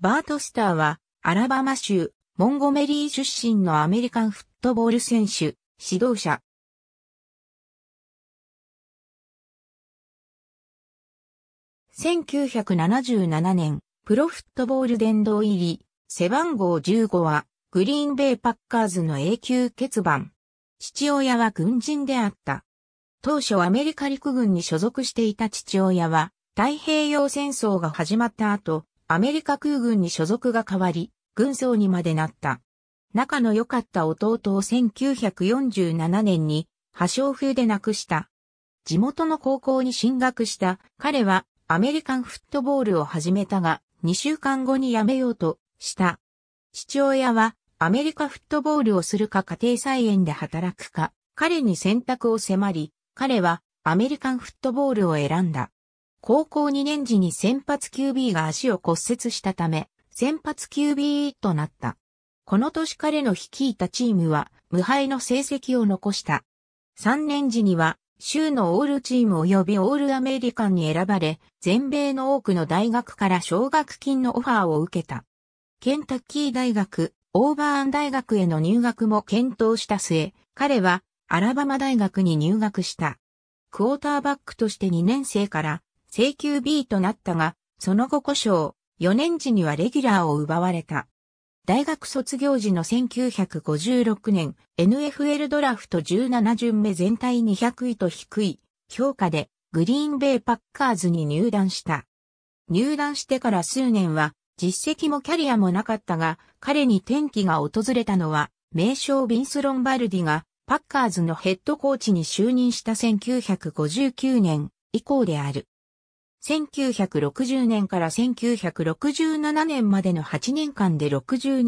バートスターは、アラバマ州、モンゴメリー出身のアメリカンフットボール選手、指導者。1977年、プロフットボール殿堂入り、背番号15は、グリーンベイパッカーズの永久欠番。父親は軍人であった。当初アメリカ陸軍に所属していた父親は、太平洋戦争が始まった後、アメリカ空軍に所属が変わり、軍曹にまでなった。仲の良かった弟を1947年に破傷風で亡くした。地元の高校に進学した彼はアメリカンフットボールを始めたが、2週間後に辞めようとした。父親はアメリカフットボールをするか家庭菜園で働くか、彼に選択を迫り、彼はアメリカンフットボールを選んだ。高校2年時に先発 QB が足を骨折したため、先発 QB となった。この年彼の率いたチームは無敗の成績を残した。3年時には州のオールチーム及びオールアメリカンに選ばれ、全米の多くの大学から奨学金のオファーを受けた。ケンタッキー大学、オーバーン大学への入学も検討した末、彼はアラバマ大学に入学した。クォーターバックとして2年生から請求 B となったが、その後故障、4年時にはレギュラーを奪われた。大学卒業時の1956年、NFL ドラフト17巡目全体200位と低い評価で、グリーンベイパッカーズに入団した。入団してから数年は、実績もキャリアもなかったが、彼に転機が訪れたのは、名称。ビンス・ロンバルディが、パッカーズのヘッドコーチに就任した1959年以降である。1960年から1967年までの8年間で62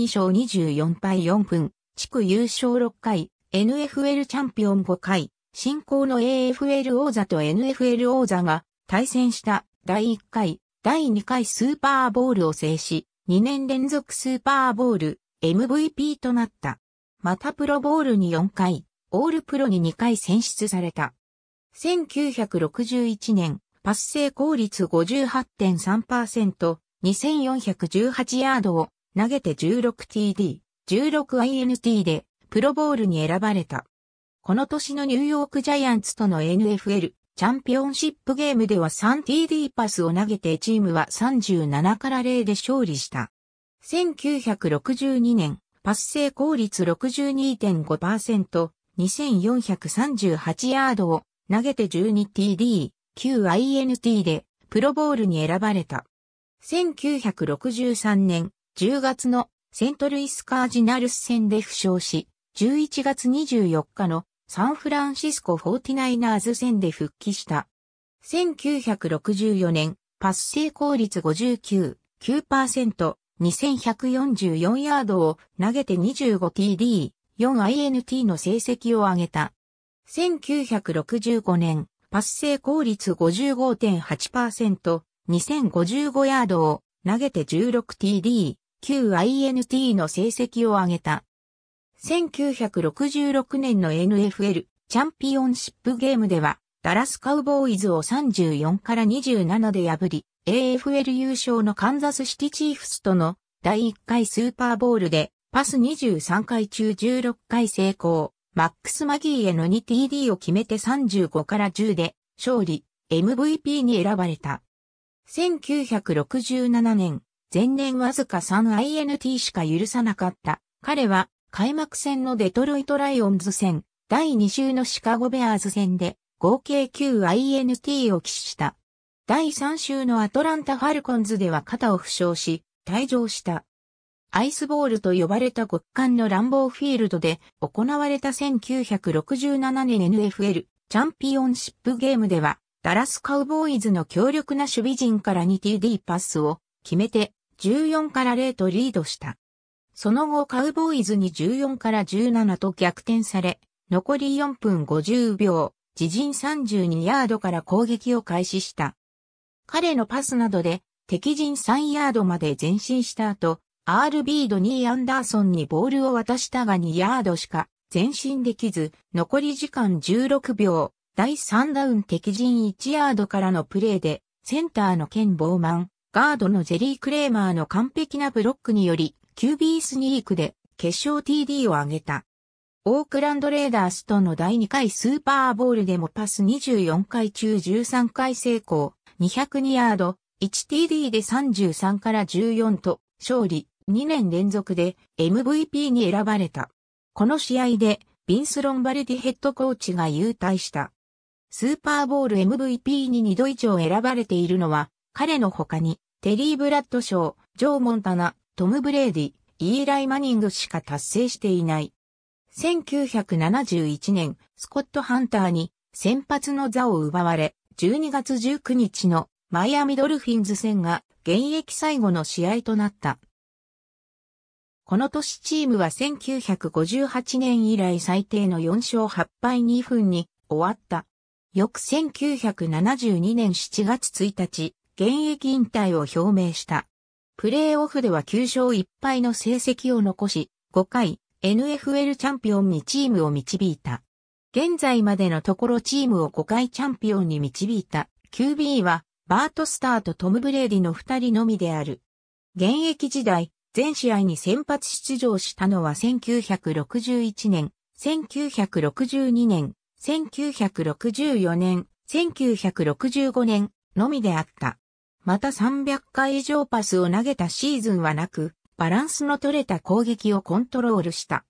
勝24敗4分、地区優勝6回、NFL チャンピオン5回、新興の AFL 王座と NFL 王座が対戦した第1回、第2回スーパーボールを制し、2年連続スーパーボール MVP となった。またプロボールに4回、オールプロに2回選出された。1961年、パス成功率58.3%、2418ヤードを投げて 16TD、16INT でプロボールに選ばれた。この年のニューヨークジャイアンツとの NFL チャンピオンシップゲームでは 3TD パスを投げてチームは37から0で勝利した。1962年、パス成功率62.5%、2438ヤードを投げて 12TD、QINT でプロボールに選ばれた。1963年10月のセントルイスカージナルス戦で負傷し、11月24日のサンフランシスコ 49ers 戦で復帰した。1964年、パス成功率59、9%、2144ヤードを投げて 25TD、4INT の成績を上げた。1965年、パス成功率55.8%、2055ヤードを投げて 16TD、9INT の成績を上げた。1966年の NFL チャンピオンシップゲームでは、ダラスカウボーイズを34から27で破り、AFL 優勝のカンザスシティチーフスとの第1回スーパーボールでパス23回中16回成功、マックス・マギーへの 2TD を決めて35から10で勝利、MVP に選ばれた。1967年、前年わずか 3INT しか許さなかった。彼は開幕戦のデトロイト・ライオンズ戦、第2週のシカゴ・ベアーズ戦で合計 9INT を起死した。第3週のアトランタ・ファルコンズでは肩を負傷し、退場した。アイスボールと呼ばれた極寒の乱暴フィールドで行われた1967年 NFL チャンピオンシップゲームでは、ダラスカウボーイズの強力な守備陣から 2TD パスを決めて14から0とリードした。その後カウボーイズに14から17と逆転され、残り4分50秒、自陣32ヤードから攻撃を開始した。彼のパスなどで敵陣3ヤードまで前進した後、RB ド・ニー・アンダーソンにボールを渡したが2ヤードしか前進できず、残り時間16秒、第3ダウン敵陣1ヤードからのプレーで、センターのケン・ボーマン、ガードのジェリー・クレーマーの完璧なブロックにより、QB スニークで決勝 TD を挙げた。オークランドレーダースとの第2回スーパーボールでもパス24回中13回成功、202ヤード、1TD で33から14と勝利。2年連続で MVP に選ばれた。この試合で、ビンス・ロンバルディヘッドコーチが優退した。スーパーボール MVP に2度以上選ばれているのは、彼の他に、テリー・ブラッドショー、ジョー・モンタナ、トム・ブレーディ、イーライ・マニングしか達成していない。1971年、スコット・ハンターに先発の座を奪われ、12月19日のマイアミドルフィンズ戦が現役最後の試合となった。この年チームは1958年以来最低の4勝8敗2分に終わった。翌1972年7月1日、現役引退を表明した。プレーオフでは9勝1敗の成績を残し、5回 NFL チャンピオンにチームを導いた。現在までのところチームを5回チャンピオンに導いた QB はバート・スターとトム・ブレーディの2人のみである。現役時代、全試合に先発出場したのは1961年、1962年、1964年、1965年のみであった。また300回以上パスを投げたシーズンはなく、バランスの取れた攻撃をコントロールした。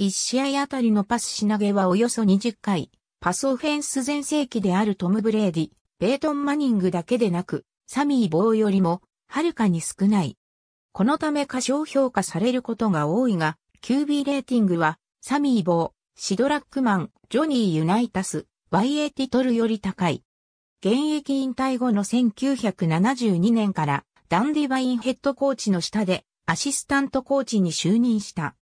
1試合あたりのパスし投げはおよそ20回、パスオフェンス全盛期であるトム・ブレーディ、ベートン・マニングだけでなく、サミー・ボーよりも、はるかに少ない。このため過小評価されることが多いが、QB レーティングは、サミー・ボー、シドラックマン、ジョニー・ユナイタス、YA ティトルより高い。現役引退後の1972年からダン・ディバインヘッドコーチの下でアシスタントコーチに就任した。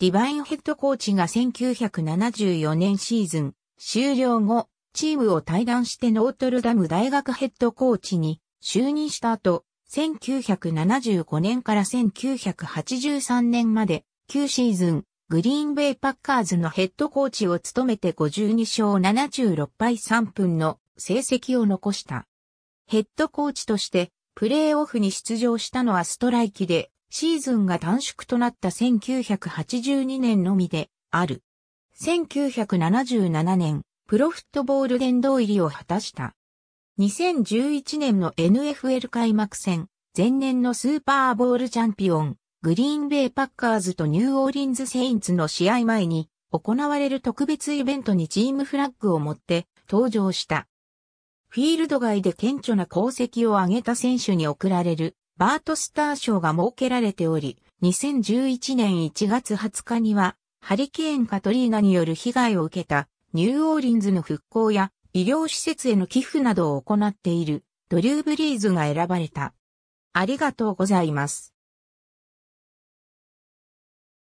ディバインヘッドコーチが1974年シーズン終了後、チームを退団してノートルダム大学ヘッドコーチに就任した後、1975年から1983年まで9シーズン、グリーンベイパッカーズのヘッドコーチを務めて52勝76敗3分の成績を残した。ヘッドコーチとしてプレーオフに出場したのはストライキでシーズンが短縮となった1982年のみである。1977年、プロフットボール殿堂入りを果たした。2011年の NFL 開幕戦、前年のスーパーボールチャンピオン、グリーンベイパッカーズとニューオーリンズセインツの試合前に、行われる特別イベントにチームフラッグを持って登場した。フィールド外で顕著な功績を挙げた選手に贈られるバートスター賞が設けられており、2011年1月20日には、ハリケーンカトリーナによる被害を受けたニューオーリンズの復興や医療施設への寄付などを行っているドリュー・ブリーズが選ばれた。ありがとうございます。